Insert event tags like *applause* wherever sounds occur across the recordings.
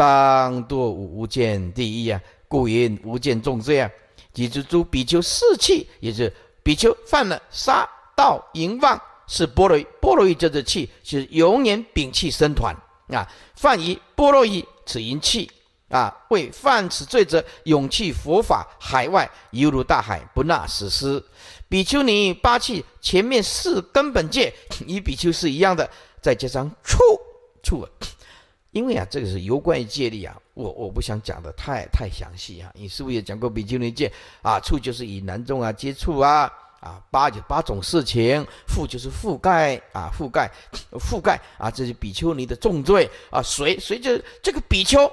当堕无间地狱啊！故云无间重罪啊！即只诸比丘四气也是比丘犯了杀盗淫妄，是波罗波罗夷这的气，是永远摒弃僧团啊！犯于波罗夷此淫气啊，为犯此罪者永弃佛法海外，犹如大海不纳死尸。比丘尼八气前面四根本戒 *laughs* 与比丘是一样的，再加上触触因为啊，这个是有关于戒律啊，我我不想讲的太太详细啊。你师是也讲过比丘尼戒啊，处就是与男众啊接触啊，啊八九八种事情，覆就是覆盖啊，覆盖覆盖啊，这是比丘尼的重罪啊。随随着这个比丘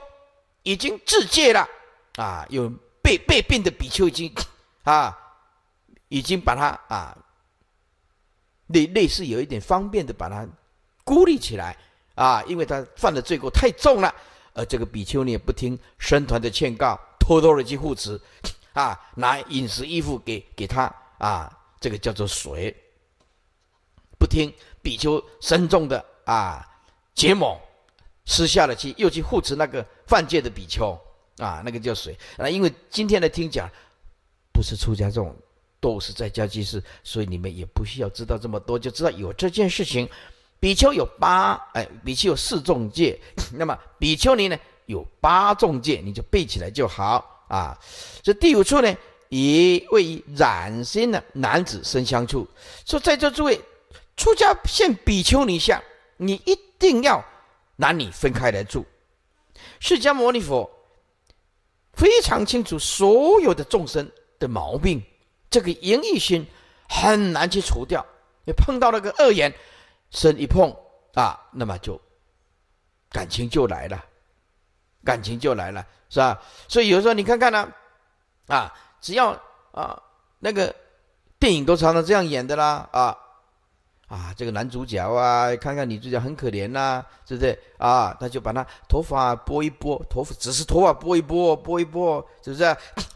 已经自戒了啊，有被被病的比丘已经啊，已经把他啊类类似有一点方便的把他孤立起来。啊，因为他犯的罪过太重了，而这个比丘呢不听僧团的劝告，偷偷的去护持，啊，拿饮食衣服给给他，啊，这个叫做水。不听比丘僧众的啊结盟，私下了去又去护持那个犯戒的比丘，啊，那个叫水。啊，因为今天的听讲不是出家众，都是在家居士，所以你们也不需要知道这么多，就知道有这件事情。比丘有八，哎，比丘有四众戒，*laughs* 那么比丘尼呢有八众戒，你就背起来就好啊。这第五处呢，一位于染心的男子身相处。说在座诸位，出家现比丘尼相，你一定要男女分开来住。释迦牟尼佛非常清楚所有的众生的毛病，这个淫欲心很难去除掉，你碰到了个恶缘。身一碰啊，那么就感情就来了，感情就来了，是吧？所以有时候你看看呢，啊，只要啊那个电影都常常这样演的啦，啊啊这个男主角啊，看看女主角很可怜呐，是不是？啊，他就把他头发拨一拨，头发只是头发拨一拨拨一拨，是不是？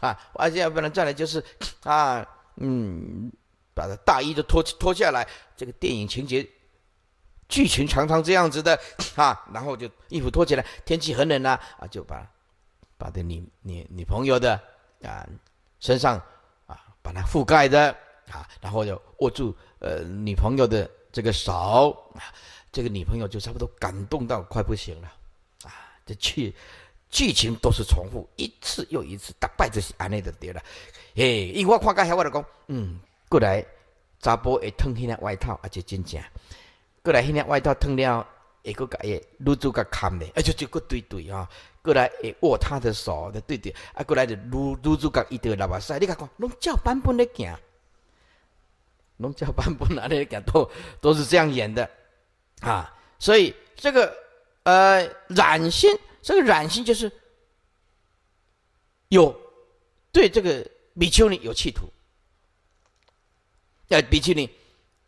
啊，而且要不然再来就是啊嗯，把他大衣都脱脱下来，这个电影情节。剧情常常这样子的，哈，然后就衣服脱起来，天气很冷呐，啊，就把，把这女女女朋友的啊，身上啊，把它覆盖的啊，然后就握住呃女朋友的这个手啊，这个女朋友就差不多感动到快不行了，啊，这剧剧情都是重复一次又一次，打败这些安内的爹了，嘿，一为我看看下我就讲，嗯，过来，查甫会脱起的外套，而且真正。过来，迄天外套脱掉，会个甲伊撸住个看的，而且就个对对啊，过来握他的手的对对，啊过来就撸撸住个一对喇叭塞，你甲看拢照版本的讲，拢照版本哪里行，都都是这样演的啊，所以这个呃染心，这个染心就是有对这个比丘尼有企图，哎比丘尼。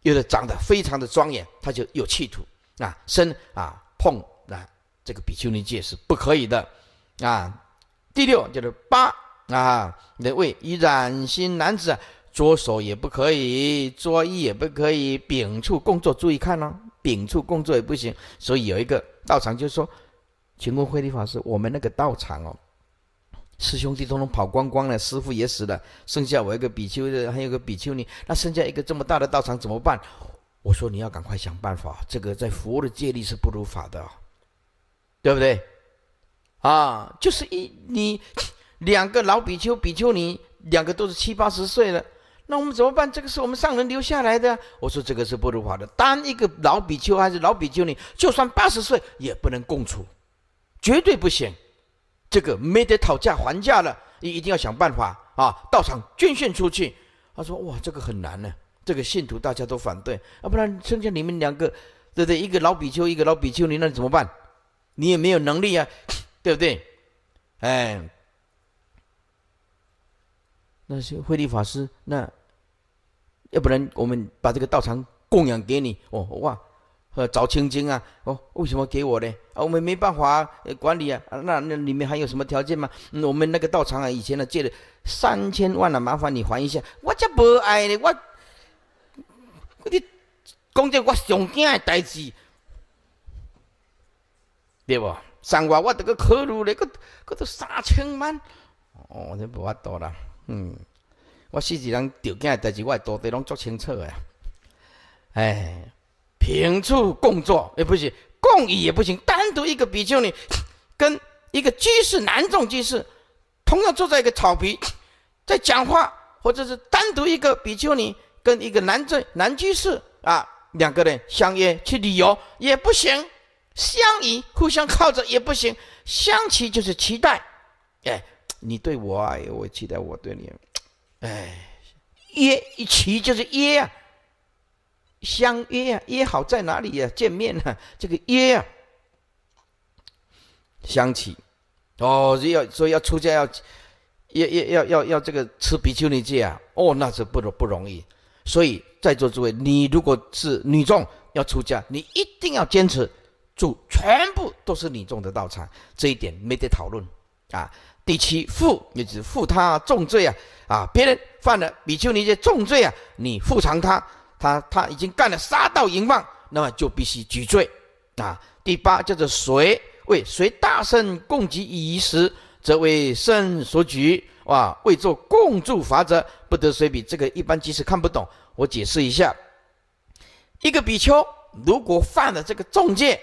有的长得非常的庄严，他就有企图啊，身啊碰啊这个比丘尼戒是不可以的，啊，第六就是八啊，那位以染心男子，啊，左手也不可以，左衣也不可以，秉处工作注意看哦，秉处工作也不行，所以有一个道场就说，请问慧地法师，我们那个道场哦。师兄弟通通跑光光了，师傅也死了，剩下我一个比丘的，还有个比丘尼。那剩下一个这么大的道场怎么办？我说你要赶快想办法。这个在佛的戒律是不如法的，对不对？啊，就是一你两个老比丘、比丘尼，两个都是七八十岁了，那我们怎么办？这个是我们上人留下来的。我说这个是不如法的，单一个老比丘还是老比丘尼，就算八十岁也不能共处，绝对不行。这个没得讨价还价了，你一定要想办法啊！道场捐献出去。他说：“哇，这个很难呢，这个信徒大家都反对，要不然剩下你们两个，对不对？一个老比丘，一个老比丘，你那怎么办？你也没有能力啊，*sniffs* 对不对？哎，那些慧立法师，那要不然我们把这个道场供养给你？哦，哇！”呃，找青金啊？哦，为什么给我呢？啊，我们没办法管理啊。那那里面还有什么条件吗？我们那个道场啊，以前呢借了三千万了，麻烦你还一下。我这无爱呢，我你讲着我上惊的代志，对不？上万我这个可路嘞，个个都三千万。哦，这无法度啦。嗯，我事实上条件的代志，我到底拢做清楚的。哎。平处共坐也不行，共椅也不行，单独一个比丘尼 *sniffs* 跟一个居士男众居士，同样坐在一个草皮，*sniffs* 在讲话，或者是单独一个比丘尼跟一个男众男居士啊，两个人相约去旅游也不行，相倚互相靠着也不行，相期就是期待，哎，你对我啊，我期待我对你，哎，约一期就是约啊。相约啊，约好在哪里呀？见面啊，这个约啊，相起，哦，要说要出家要，要要要要要这个吃比丘尼戒啊，哦，那是不不容易。所以在座诸位，你如果是女众要出家，你一定要坚持住，全部都是女众的道场，这一点没得讨论啊。第七，负你只负他重罪啊，啊，别人犯了比丘尼戒重罪啊，你负偿他。他他已经干了杀盗淫妄，那么就必须举罪啊。第八叫做谁为谁大圣供给以时，则为圣所举哇，为作共助法者不得随比。这个一般即使看不懂，我解释一下：一个比丘如果犯了这个重戒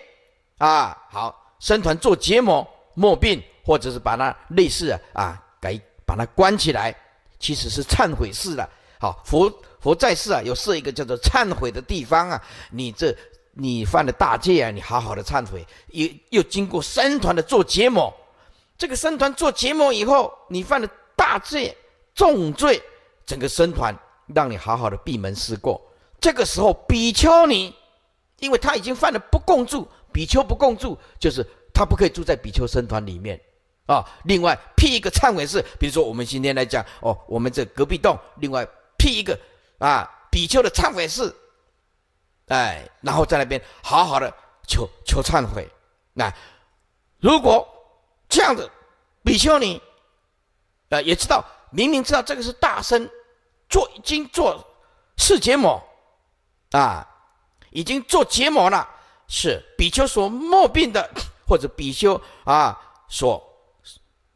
啊，好生团做结膜莫病，或者是把他类似啊给把他关起来，其实是忏悔式的。好佛。佛在世啊，有设一个叫做忏悔的地方啊。你这你犯了大戒啊，你好好的忏悔，又又经过僧团的做结盟。这个僧团做结盟以后，你犯了大罪、重罪，整个僧团让你好好的闭门思过。这个时候，比丘尼，因为他已经犯了不共住，比丘不共住就是他不可以住在比丘僧团里面啊。另外辟一个忏悔室，比如说我们今天来讲哦，我们这隔壁洞，另外辟一个。啊，比丘的忏悔室，哎，然后在那边好好的求求忏悔。那如果这样子，比丘尼，呃，也知道明明知道这个是大生，做已经做是结膜，啊，已经做结膜了，是比丘所莫病的，或者比丘啊所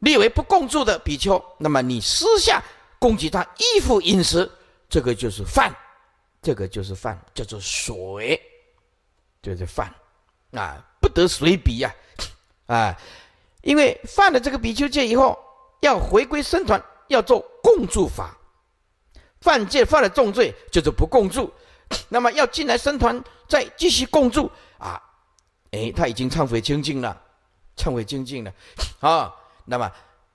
列为不共住的比丘，那么你私下供给他衣服饮食。这个就是犯，这个就是犯，叫做水，就是犯，啊，不得随比呀，啊，因为犯了这个比丘戒以后，要回归僧团，要做共住法。犯戒犯了重罪，就是不共住，那么要进来僧团再继续共住啊，哎，他已经忏悔清净了，忏悔清净了，啊，那么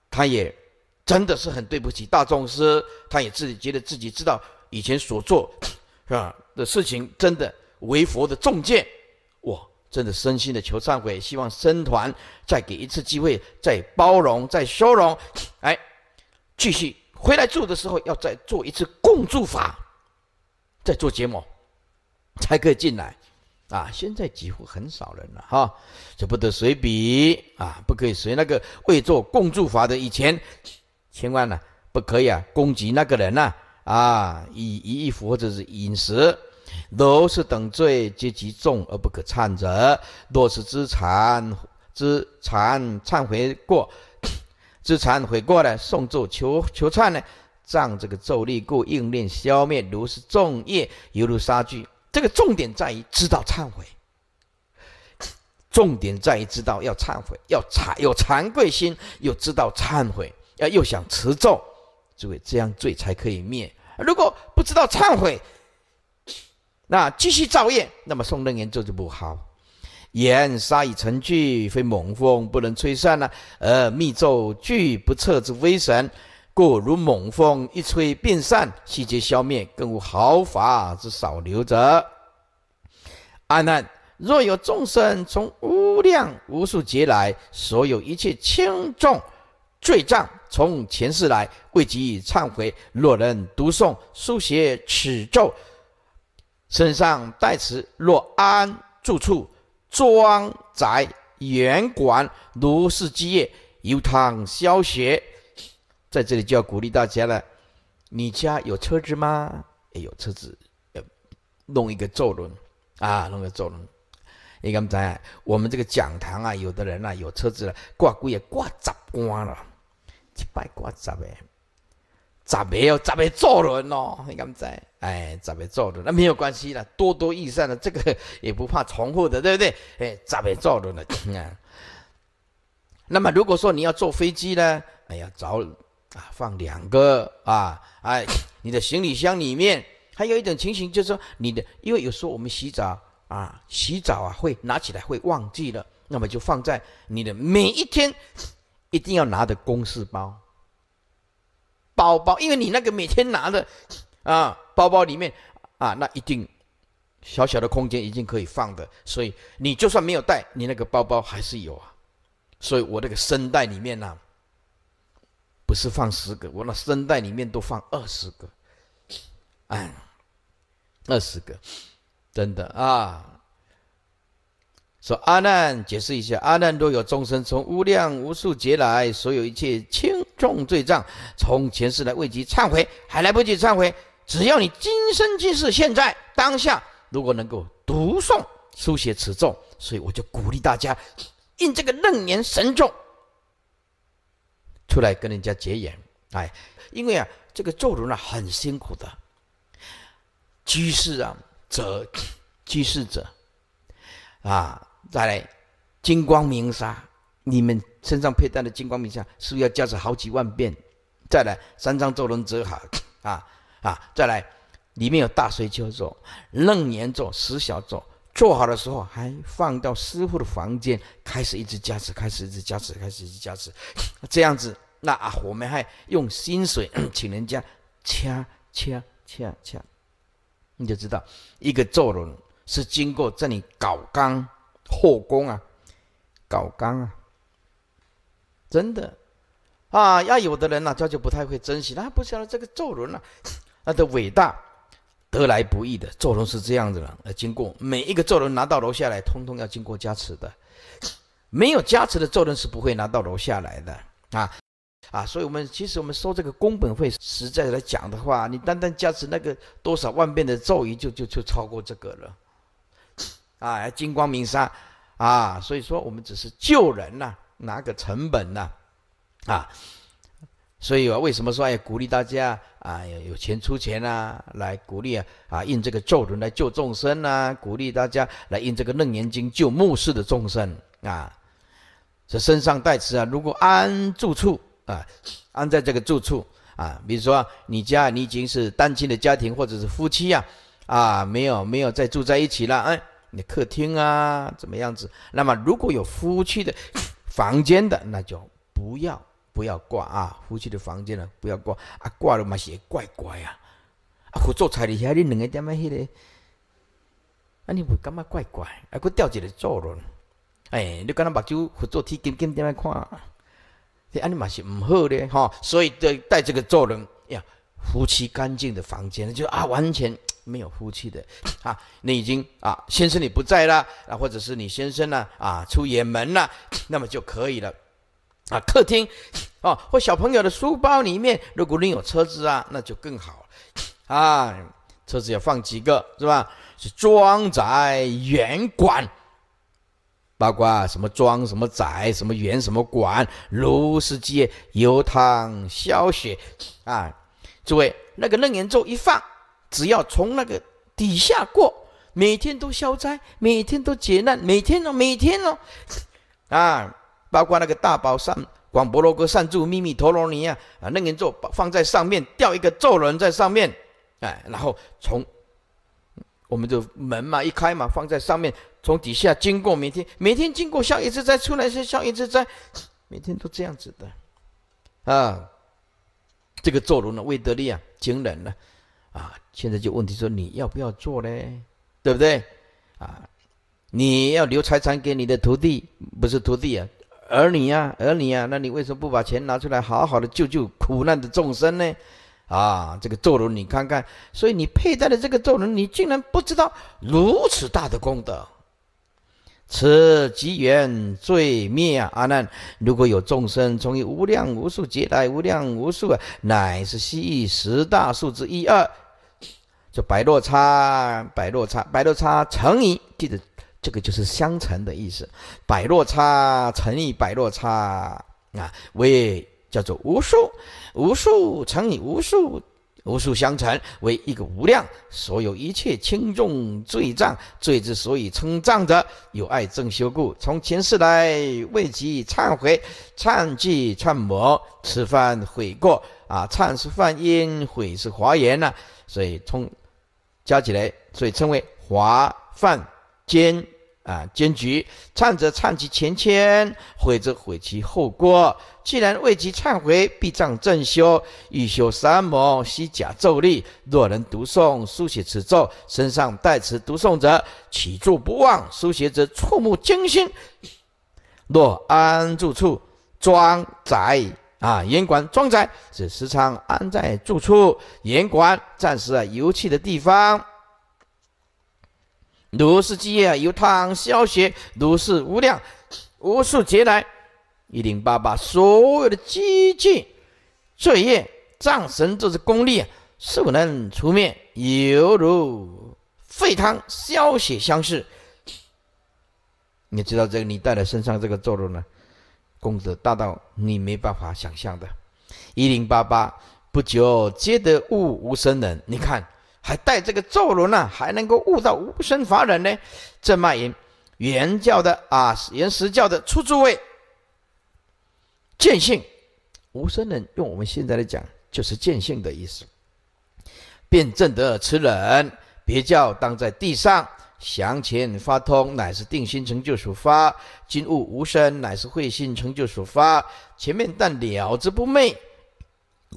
他也。真的是很对不起大众师，他也自己觉得自己知道以前所做，是吧的事情，真的为佛的重见，我真的深心的求忏悔，希望僧团再给一次机会，再包容，再收容，哎，继续回来住的时候，要再做一次共住法，再做节目，才可以进来，啊，现在几乎很少人了哈，这不得随比啊，不可以随那个未做共住法的以前。千万呢不可以啊！攻击那个人呐啊，以以衣服或者是饮食，都是等罪皆极重而不可忏者。若是知忏、知忏、忏悔过、知 *coughs* 忏悔过呢，送咒求求忏呢，仗这个咒力故，应念消灭如是重业，犹如杀具。这个重点在于知道忏悔，重点在于知道要忏悔，要惭有惭愧心，又知道忏悔。要又想持咒，诸位这样罪才可以灭。如果不知道忏悔，那继续造业，那么宋楞严咒就不好。言杀以成聚，非猛风不能吹散呢。而密咒聚不测之威神，故如猛风一吹便散，细节消灭，更无毫发之少留者。阿难，若有众生从无量无数劫来，所有一切轻重罪障。从前世来为及忏悔，若人读诵书写此咒，身上带持若安住处庄宅、严馆、如是基业，由汤消邪。在这里就要鼓励大家了：你家有车子吗？哎，有车子，弄一个咒轮啊，弄个咒轮。你看我们这个讲堂啊，有的人啊有车子了，挂龟也挂砸光了。一百挂十个、十个哦，十个做人哦，你敢在？哎，十个做人，那没有关系了，多多益善的，这个也不怕重复的，对不对？哎，十个人轮呢？啊，那么如果说你要坐飞机呢？哎呀，早啊，放两个啊，哎，你的行李箱里面还有一种情形，就是说你的，因为有时候我们洗澡啊，洗澡啊会拿起来会忘记了，那么就放在你的每一天。一定要拿的公式包。包包，因为你那个每天拿的啊，包包里面啊，那一定小小的空间已经可以放的，所以你就算没有带，你那个包包还是有啊。所以我那个声带里面呢，不是放十个，我那声带里面都放二十个，哎，二十个，真的啊。说阿难，解释一下，阿难，若有众生从无量无数劫来，所有一切轻重罪障，从前世来未及忏悔，还来不及忏悔，只要你今生今世现在当下，如果能够读诵书写此咒，所以我就鼓励大家，印这个楞严神咒出来跟人家结缘，哎，因为啊，这个咒人呢很辛苦的，居士啊，则居士者，啊。再来，金光明沙，你们身上佩戴的金光明沙，不是要加持好几万遍。再来，三张咒轮折好，*coughs* 啊啊！再来，里面有大随求咒、楞严咒、十小咒，做好的时候，还放到师傅的房间，开始一直加持，开始一直加持，开始一直加持。*coughs* 这样子，那啊，我们还用薪水 *coughs* 请人家掐掐掐掐，你就知道一个咒轮是经过这里搞刚。后宫啊，搞纲啊，真的啊，要有的人呢，他就不太会珍惜，他不晓得这个咒轮啊，他 *sniffs* 的伟大，得来不易的咒轮是这样子的，呃，经过每一个咒轮拿到楼下来，通通要经过加持的，*sniffs* 没有加持的咒轮是不会拿到楼下来的啊啊，所以我们其实我们收这个宫本会，实在来讲的话，你单单加持那个多少万遍的咒语，就就就超过这个了。啊，金光明沙啊，所以说我们只是救人呐，拿个成本呐、啊，所以啊，为什么说要鼓励大家啊，有钱出钱呐，来鼓励啊，啊，用这个咒人来救众生呐，鼓励大家来用这个楞严经救末世的众生啊。这身上带持啊，如果安住处啊，安在这个住处啊，比如说你家你已经是单亲的家庭或者是夫妻呀，啊，没有没有再住在一起了，哎。你客厅啊，怎么样子？那么如果有夫妻的房间的，那就不要不要挂啊。夫妻的房间呢，不要挂啊，挂了嘛些怪怪啊。啊，合作彩礼遐你两个点么迄个？啊，你会感觉怪怪？啊，佫吊起来做了，哎，你讲咱目睭合作体紧紧点么看？啊，你嘛是唔好咧，吼。所以对待这个做人呀，夫妻干净的房间就啊完全。没有夫妻的啊，你已经啊，先生你不在了啊，或者是你先生呢啊出远门了，那么就可以了啊。客厅哦，或小朋友的书包里面，如果你有车子啊，那就更好啊。车子要放几个是吧？是庄宅圆管包括什么庄什么宅什么圆什么管，炉石阶油汤消雪啊。诸位，那个楞严咒一放。只要从那个底下过，每天都消灾，每天都劫难，每天哦，每天哦，啊，包括那个大宝上广博罗格善住秘密陀罗尼啊，啊，那个咒放在上面，吊一个咒轮在上面，哎，然后从，我们就门嘛一开嘛，放在上面，从底下经过，每天每天经过消一次灾，出来是消一次灾，每天都这样子的，啊，这个咒轮呢未德利啊惊人了。啊，现在就问题说你要不要做嘞，对不对？啊，你要留财产给你的徒弟，不是徒弟啊，儿女啊，儿女啊，那你为什么不把钱拿出来好好的救救苦难的众生呢？啊，这个咒轮你看看，所以你佩戴的这个咒轮，你竟然不知道如此大的功德。此即缘罪灭阿难，如果有众生从于无量无数劫来，无量无数啊，乃是域十大数字一二，就百落差，百落差，百落差乘以，记得这个就是相乘的意思，百落差乘以百落差啊，为叫做无数，无数乘以无数。无数相乘为一个无量，所有一切轻重罪障，罪之所以称障者，有爱憎修故。从前世来未及忏悔，忏即忏魔，此饭悔过啊，忏是梵音，悔是华言呐，所以从加起来，所以称为华犯兼。啊！坚决忏者忏其前愆，悔者悔其后过。既然为其忏悔，必障正修。欲修三摩，须假咒力。若能读诵书写此咒，身上带此读诵者，起住不忘；书写者触目惊心。若安住处庄宅啊，严管庄宅是时常安在住处严管暂时啊游去的地方。如是积业，由汤消血，如是无量无数劫来，一零八八所有的积聚、罪业、障神，这是功力啊，否能除灭，犹如沸汤消血相似。你知道这个你带在身上这个咒轮呢，功德大到你没办法想象的。一零八八不久皆得悟无生人，你看。还带这个咒轮呢，还能够悟到无生法忍呢。这卖淫原教的啊，原实教的出诸位见性无生人，用我们现在来讲，就是见性的意思。辩证得此人，别教当在地上降前发通，乃是定心成就所发；今悟无生，乃是慧心成就所发。前面但了之不昧。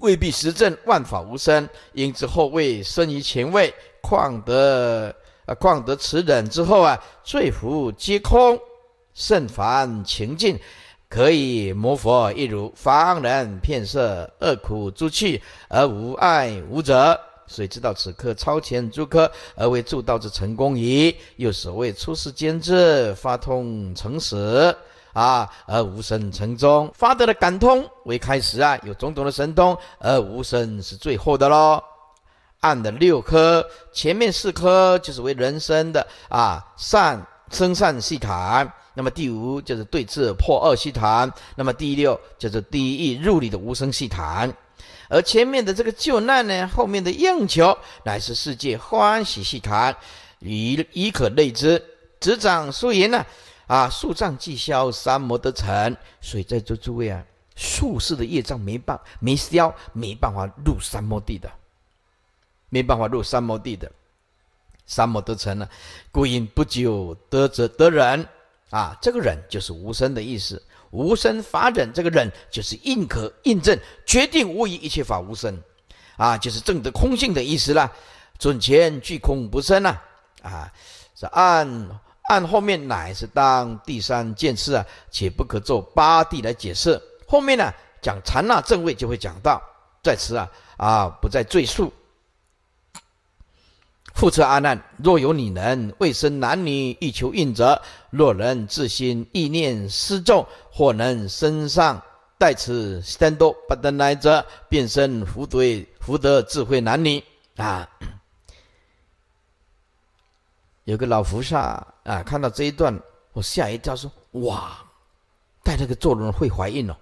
未必实证万法无生，因之后位生于前位，况得啊况得此等之后啊，罪福皆空，甚凡情境，可以模佛，一如凡人，骗色恶苦诸趣而无爱无者，所以知道此刻超前诸科而为助道之成功矣。又所谓出世兼治，发通成实。啊，而无声成中发得了感通为开始啊，有种种的神通，而无声是最后的喽。按的六颗，前面四颗就是为人生的啊，善生善戏谈。那么第五就是对治破恶戏谈，那么第六就是第一入里的无声戏谈。而前面的这个救难呢，后面的应求乃是世界欢喜戏谈，已已可类之。执掌输赢呢。啊，树障即消，三摩得成。所以在座诸位啊，术士的业障没办没消，没办法入三摩地的，没办法入三摩地的，三摩得成呢。故因不久得者得忍啊，这个忍就是无声的意思，无声法忍。这个忍就是印可印证，决定无疑，一切法无声，啊，就是证得空性的意思啦。准前具空不生啊啊，是按。按后面乃是当第三件事啊，且不可做八地来解释。后面呢讲禅那正位就会讲到，在此啊啊不再赘述。复次阿难，若有女人未生男女欲求孕者，若能自心意念施众，或能身上带此三多不得来者，便生福德福德智慧男女啊。*coughs* 有个老菩萨。啊，看到这一段，我吓一跳，说：“哇，带那个咒轮会怀孕哦？”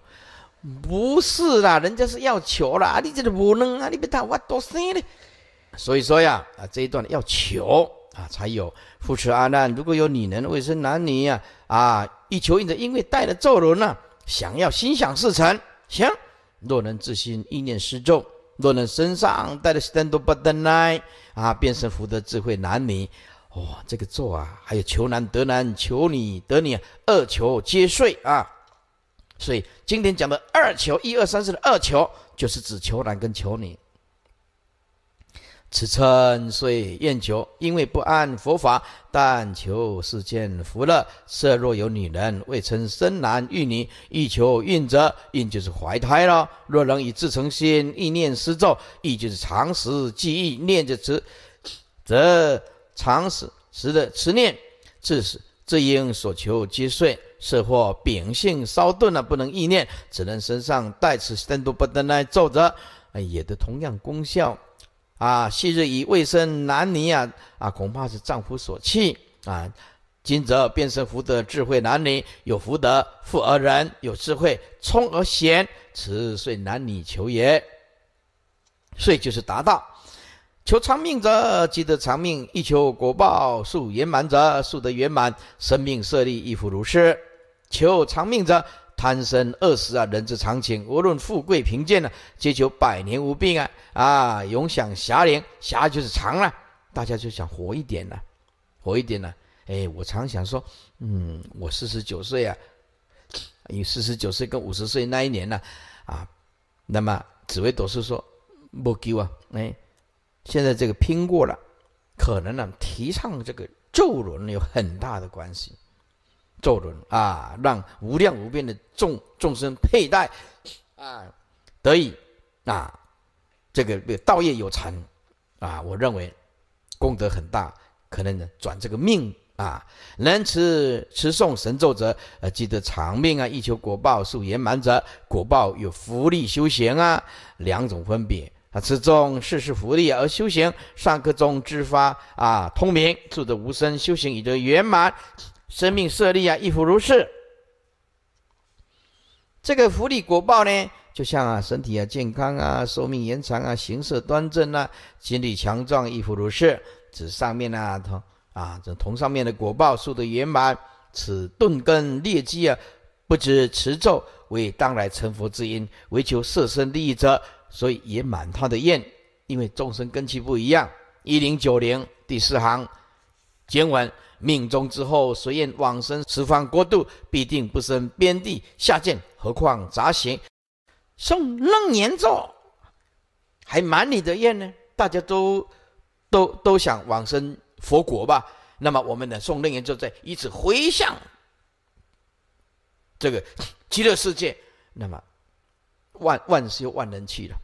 不是啦，人家是要求啦，你这个无能啊！你别打我多心呢。所以说呀，啊，这一段要求啊，才有扶持阿难。如果有女人，为生男女啊，啊，一求因的，因为带了咒轮呢，想要心想事成，行。若能自心意念失重，若能身上带着 stand by 戴的石头不得呢，啊，变成福德智慧男女。哇，这个咒啊，还有求男得男，求女得女，二求皆遂啊！所以今天讲的二求，一二三四的二求，就是指求男跟求女。此称虽愿求，因为不按佛法，但求世间福乐。色若有女人未曾生男育女，欲求孕者，孕就是怀胎了。若能以自诚心，意念施咒，意就是常识记忆，念着词，则。常使时的持念，致使自应所求皆遂；是或秉性稍钝了，不能意念，只能身上带此，单独不得来奏者，也都同样功效。啊，昔日以未生男尼啊，啊，恐怕是丈夫所弃啊。今则变身福德智慧男女，有福德富而仁，有智慧聪而贤，此遂男女求也。遂就是达到。求长命者，即得长命；欲求果报速圆满者，速得圆满。生命设立亦复如是。求长命者，贪生恶食啊，人之常情。无论富贵贫贱呢，皆求百年无病啊啊，永享遐年。遐就是长了，大家就想活一点呢，活一点呢。哎，我常想说，嗯，我四十九岁啊，有四十九岁跟五十岁那一年呢，啊，那么紫薇斗士说，不给啊，哎。现在这个拼过了，可能呢提倡这个咒轮有很大的关系，咒轮啊，让无量无边的众众生佩戴啊，得以啊这个道业有成啊，我认为功德很大，可能呢转这个命啊。能持持诵神咒者，呃，记得长命啊；欲求果报速圆满者，果报有福利休闲啊，两种分别。啊，持中世事福利而修行，上课中自发啊，通明住得无声，修行已得圆满，生命设立啊，亦复如是。这个福利果报呢，就像啊，身体啊健康啊，寿命延长啊，形色端正啊，精力强壮，亦复如是。指上面呢，同啊，这同上面的果报数的圆满，此顿根劣迹啊，不知持咒为当来成佛之因，为求色身利益者。所以也满他的愿，因为众生根器不一样。一零九零第四行，经文：命中之后，随愿往生十方国度，必定不生边地下贱，何况杂行。送楞严咒，还满你的愿呢？大家都，都都想往生佛国吧？那么我们呢？送楞严咒，在以此回向这个极乐世界。那么。万万修万能去了，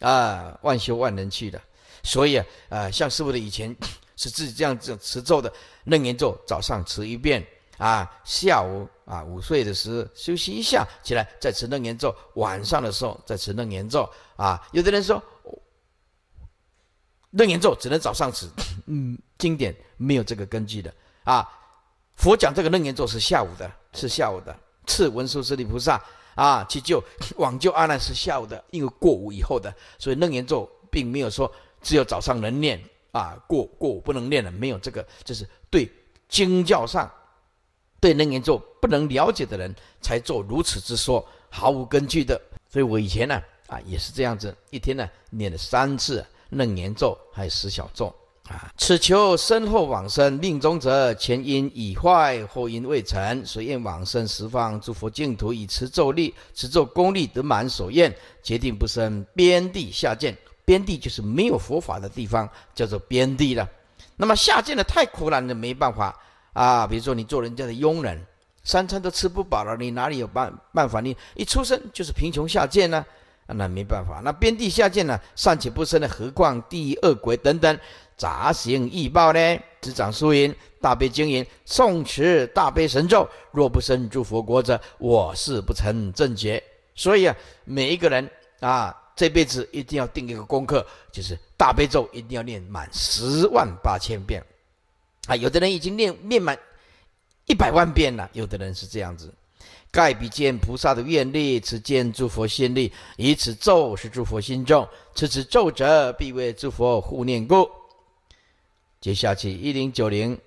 啊，万修万能去了，所以啊，啊，像师傅的以前是自己这样子持咒的楞严咒，早上持一遍啊，下午啊，午睡的时候休息一下，起来再持楞严咒，晚上的时候再持楞严咒啊。有的人说楞严咒只能早上持，嗯，经典没有这个根据的啊。佛讲这个楞严咒是下午的，是下午的，是文殊师利菩萨。啊，去救，往救阿难是下午的，因为过午以后的，所以楞严咒并没有说只有早上能念啊，过过午不能念了，没有这个，就是对经教上对楞严咒不能了解的人才做如此之说，毫无根据的。所以我以前呢，啊，也是这样子，一天呢念了三次楞严咒，还有十小咒。此求身后往生，命中者前因已坏，后因未成，所愿往生十方诸佛净土，以持咒力、持咒功力得满所愿，决定不生边地下贱。边地就是没有佛法的地方，叫做边地了。那么下贱的太苦了，你没办法啊。比如说你做人家的佣人，三餐都吃不饱了，你哪里有办办法？你一出生就是贫穷下贱呢，那没办法。那边地下贱呢，尚且不生的，何况地狱恶鬼等等。杂行易报呢？执掌输赢，大悲经云：“诵持大悲神咒，若不生诸佛国者，我是不成正觉。”所以啊，每一个人啊，这辈子一定要定一个功课，就是大悲咒一定要念满十万八千遍。啊，有的人已经念念满一百万遍了，有的人是这样子。盖彼见菩萨的愿力，此见诸佛心力，以此咒是诸佛心咒，此此咒者，必为诸佛护念故。接下去一零九零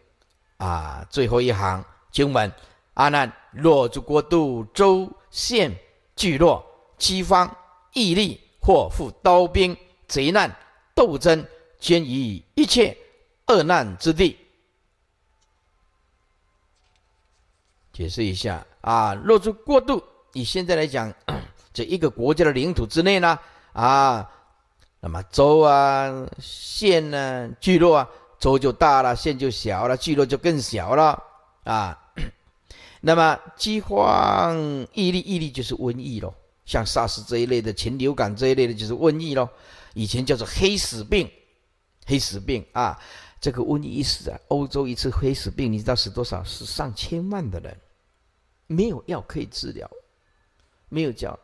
啊，最后一行经文：阿难，若诸国度州县聚落，七方屹立，或负刀兵、贼难、斗争，兼以一切恶难之地。解释一下啊，若诸国度，以现在来讲，*coughs* 这一个国家的领土之内呢，啊，那么州啊、县呢、聚落啊。粥就大了，线就小了，聚落就更小了啊。*coughs* 那么，饥荒、毅力、毅力就是瘟疫咯。像 SARS 这一类的，禽流感这一类的，就是瘟疫咯。以前叫做黑死病，黑死病啊。这个瘟疫一死啊，欧洲一次黑死病，你知道死多少？死上千万的人，没有药可以治疗，没有药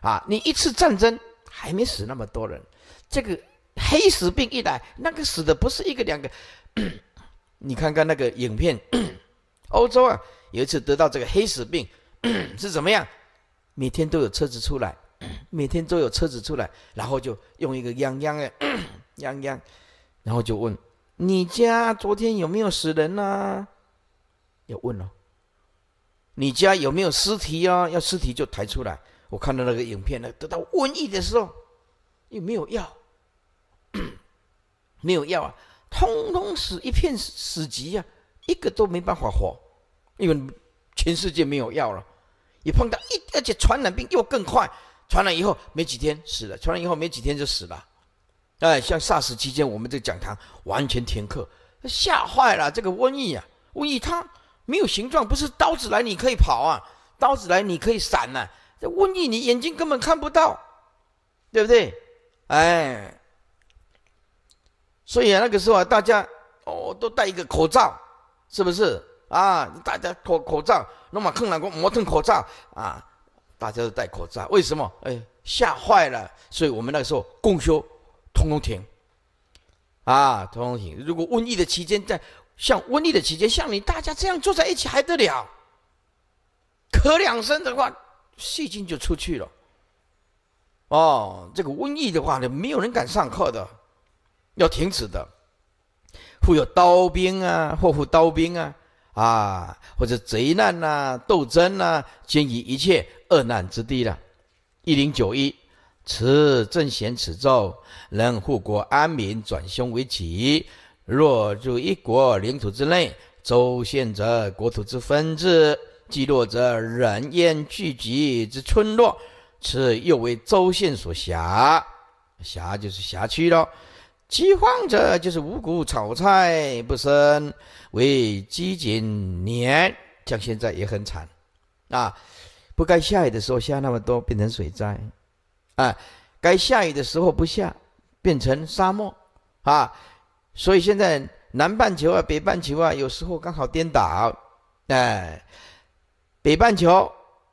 啊。你一次战争还没死那么多人，这个。黑死病一来，那个死的不是一个两个。*coughs* 你看看那个影片，*coughs* 欧洲啊，有一次得到这个黑死病 *coughs* 是怎么样？每天都有车子出来，每天都有车子出来，然后就用一个泱泱的泱泱，然后就问你家昨天有没有死人呐？要问哦，你家有没有尸体啊？要尸体就抬出来。我看到那个影片呢，得到瘟疫的时候又没有药。没有药啊，通通死一片死极啊，一个都没办法活，因为全世界没有药了，也碰到一而且传染病又更快，传染以后没几天死了，传染以后没几天就死了，哎，像 SARS 期间，我们这个讲堂完全停课，吓坏了这个瘟疫啊，瘟疫它没有形状，不是刀子来你可以跑啊，刀子来你可以闪呐，这瘟疫你眼睛根本看不到，对不对？哎。所以啊，那个时候啊，大家哦都戴一个口罩，是不是啊？大家口口罩那么困难工，磨蹭口罩啊，大家都戴口罩。为什么？哎，吓坏了。所以我们那时候共修通通停啊，通通停。如果瘟疫的期间，在像瘟疫的期间，像你大家这样坐在一起还得了？咳两声的话，细菌就出去了。哦，这个瘟疫的话呢，没有人敢上课的。要停止的，会有刀兵啊，或有刀兵啊，啊，或者贼难呐、斗争呐，兼及一切恶难之地了。一零九一，此正贤此咒能护国安民，转凶为吉。若入一国领土之内，州县则国土之分治；村落则人烟聚集之村落，此又为州县所辖，辖就是辖区喽。饥荒者就是五谷炒菜不生，为饥馑年。像现在也很惨，啊，不该下雨的时候下那么多，变成水灾，啊，该下雨的时候不下，变成沙漠，啊，所以现在南半球啊、北半球啊，有时候刚好颠倒，哎，北半球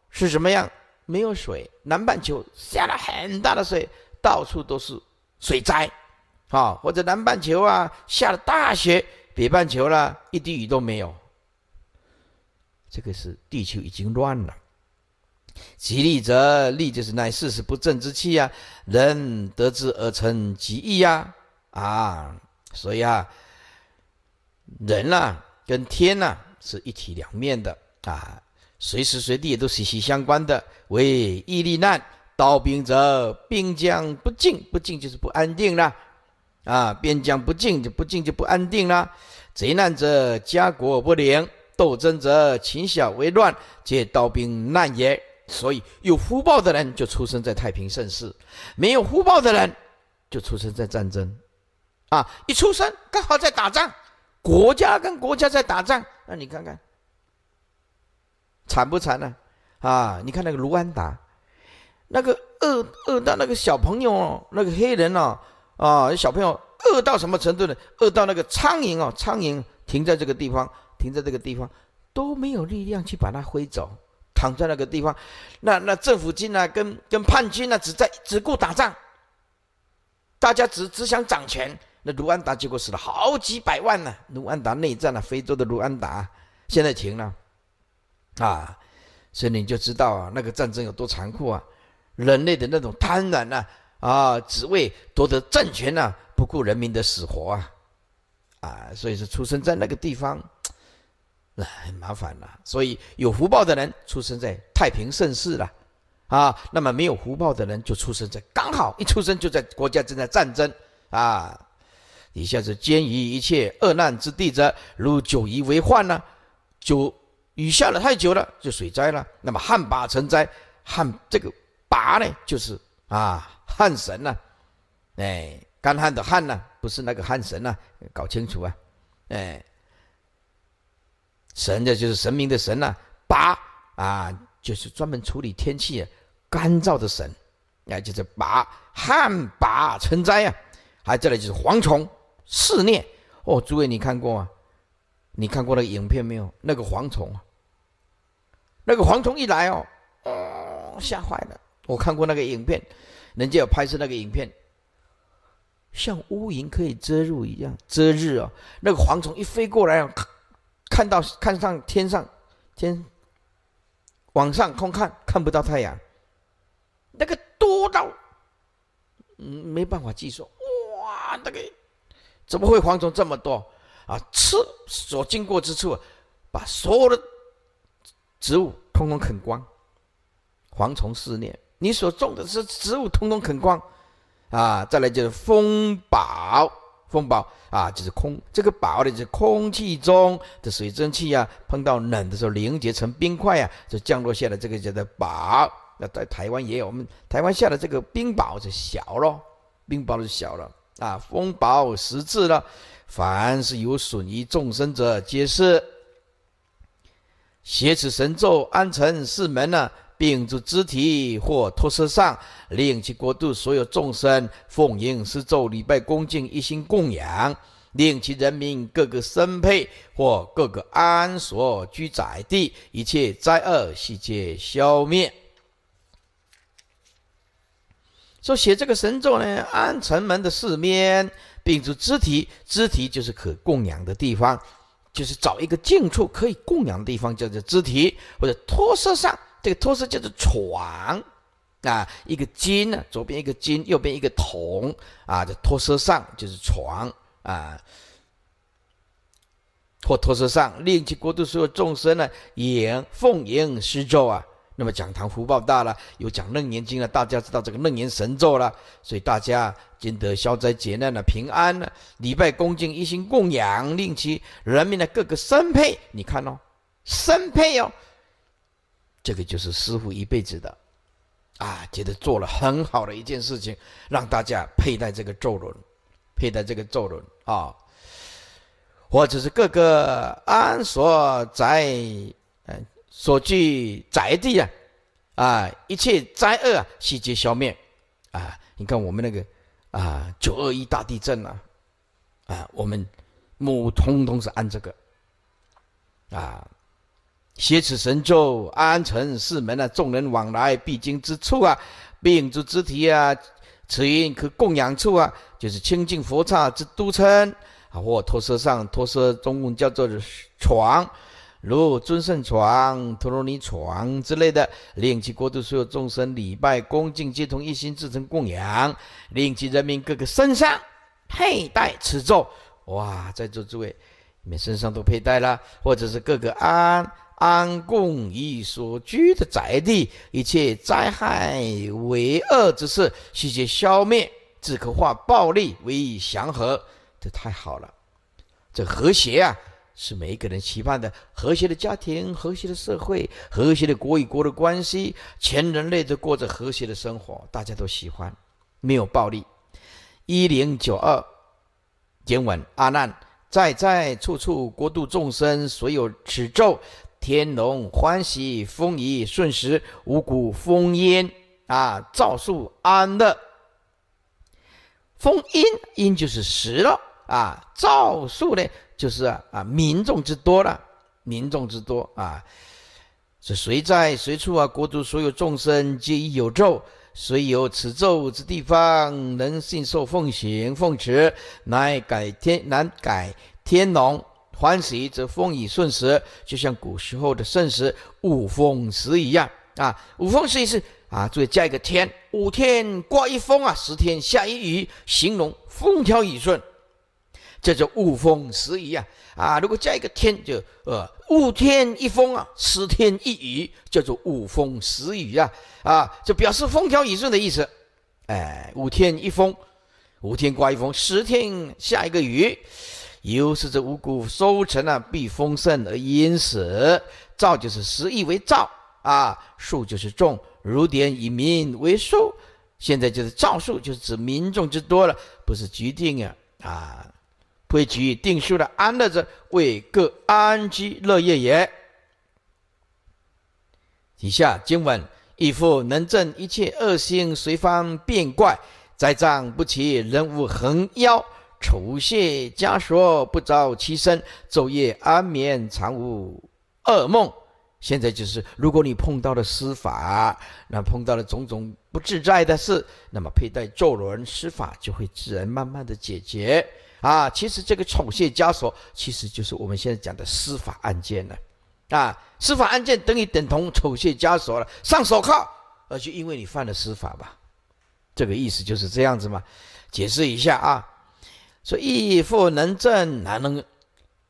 是什么样？没有水，南半球下了很大的水，到处都是水灾。啊，或者南半球啊下了大雪，北半球啦一滴雨都没有，这个是地球已经乱了。吉利者，利就是乃四时不正之气啊，人得之而成吉意呀啊，所以啊，人呐跟天呐是一体两面的啊，随时随地也都息息相关。的为义利难，道兵者，兵将不进，不进就是不安定了。啊，边疆不净就不净就不安定啦。贼难者，家国不宁；斗争者，群小为乱。借刀兵难也。所以有福报的人就出生在太平盛世，没有福报的人就出生在战争。啊，一出生刚好在打仗，国家跟国家在打仗，那你看看惨不惨呢？啊，你看那个卢安达，那个恶恶到那个小朋友，那个黑人哦。啊，小朋友饿到什么程度呢？饿到那个苍蝇哦，苍蝇停在这个地方，停在这个地方都没有力量去把它挥走，躺在那个地方。那那政府军啊，跟跟叛军啊，只在只顾打仗，大家只只想掌权。那卢安达结果死了好几百万呢。卢安达内战啊，非洲的卢安达现在停了啊，所以你就知道啊，那个战争有多残酷啊，人类的那种贪婪呢。啊，只为夺得政权呐，不顾人民的死活啊！啊，所以说出生在那个地方，那很麻烦了。所以有福报的人出生在太平盛世了，啊，那么没有福报的人就出生在刚好一出生就在国家正在战争啊。一下子兼于一切恶难之地者，如久夷为患呢，久雨下了太久了就水灾了，那么旱魃成灾，旱这个魃呢就是啊。旱神呐，哎，干旱的旱呐，不是那个旱神呐，搞清楚啊！哎，神的就是神明的神呐，拔啊，就是专门处理天气干燥的神，哎，就是拔旱拔成灾啊！还这里就是蝗虫肆虐哦。诸位，你看过啊？你看过那个影片没有？那个蝗虫那个蝗虫一来哦，吓坏了！我看过那个影片。人家有拍摄那个影片，像乌云可以遮日一样遮日哦，那个蝗虫一飞过来啊，看到看上天上天往上空看看不到太阳，那个多到嗯没办法计算，哇那个怎么会蝗虫这么多啊？吃所经过之处，把所有的植物通通啃光，蝗虫肆虐。你所种的这植物通通啃光，啊，再来就是风宝，风暴啊，就是空这个宝呢，就是空气中的水蒸气啊，碰到冷的时候凝结成冰块啊，就降落下来，这个叫做雹。那在台湾也有，我们台湾下的这个冰雹就小咯，冰雹就小了啊。风雹十字了，凡是有损于众生者，皆是挟此神咒安城四门呢。并住肢体或托舍上，令其国度所有众生奉迎施咒礼拜恭敬一心供养，令其人民各个身配或各个安所居宅地，一切灾厄悉皆消灭。说写这个神咒呢，安城门的四面，并住肢体，肢体就是可供养的地方，就是找一个近处可以供养的地方，叫做肢体或者托舍上。这个拖车叫做床啊，一个金呢，左边一个金，右边一个铜啊，这拖车上就是床啊。或拖车上令其国度所有众生呢迎奉迎施咒啊，那么讲堂福报大了，又讲楞严经了，大家知道这个楞严神咒了，所以大家今得消灾解难了，平安了，礼拜恭敬一心供养令其人民的各个身配，你看哦，身配哦。这个就是师傅一辈子的，啊，觉得做了很好的一件事情，让大家佩戴这个咒轮，佩戴这个咒轮啊，或者是各个安所在，嗯，所居宅地啊，啊，一切灾厄啊，悉皆消灭啊！你看我们那个啊，九二一大地震啊，啊，我们木通通是按这个，啊。携此神咒，安城四门啊，众人往来必经之处啊，并诸肢体啊，此因可供养处啊，就是清净佛刹之都称啊。或托舍上，托舍中共叫做床，如尊胜床、陀罗尼床之类的，令其国度所有众生礼拜恭敬，皆同一心，自成供养；令其人民各个身上佩戴此咒。哇，在座诸位，你们身上都佩戴了，或者是各个安。安共一所居的宅地，一切灾害、为恶之事悉皆消灭，只可化暴力为祥和，这太好了！这和谐啊，是每一个人期盼的：和谐的家庭，和谐的社会，和谐的国与国的关系，全人类都过着和谐的生活，大家都喜欢，没有暴力。一零九二，顶文：阿难，在在处处国度众生，所有持咒。天龙欢喜风宜顺时五谷丰淹啊，造数安乐丰阴阴就是时了啊。造数呢，就是啊民众之多了，民众之多啊。是谁在随处啊，国土所有众生皆有咒，虽有此咒之地方，能信受奉行奉持，乃改天，难改天龙欢喜则风雨顺时，就像古时候的盛时、五风十一样啊。五风十是啊，注意加一个天，五天刮一风啊，十天下一雨，形容风调雨顺，叫做五风十雨啊。啊，如果加一个天，就呃，五天一风啊，十天一雨，叫做五风十雨啊。啊，就表示风调雨顺的意思。哎，五天一风，五天刮一风，十天下一个雨。由是指五谷收成啊，必丰盛而殷实。燥就是十亿为燥，啊，数就是众。如典以民为数，现在就是造数，就是指民众之多了，不是局定啊啊，不会定数的，安乐者为各安居乐业也。以下经文，亦复能正一切恶心，随方变怪，灾障不起，人无横腰。丑谢枷锁不着其身，昼夜安眠，常无噩梦。现在就是，如果你碰到了施法，那碰到了种种不自在的事，那么佩戴咒轮施法就会自然慢慢的解决。啊，其实这个丑谢枷锁其实就是我们现在讲的司法案件了。啊，司法案件等于等同丑谢枷锁了，上手铐，而且因为你犯了司法吧，这个意思就是这样子嘛，解释一下啊。说义父能正，还能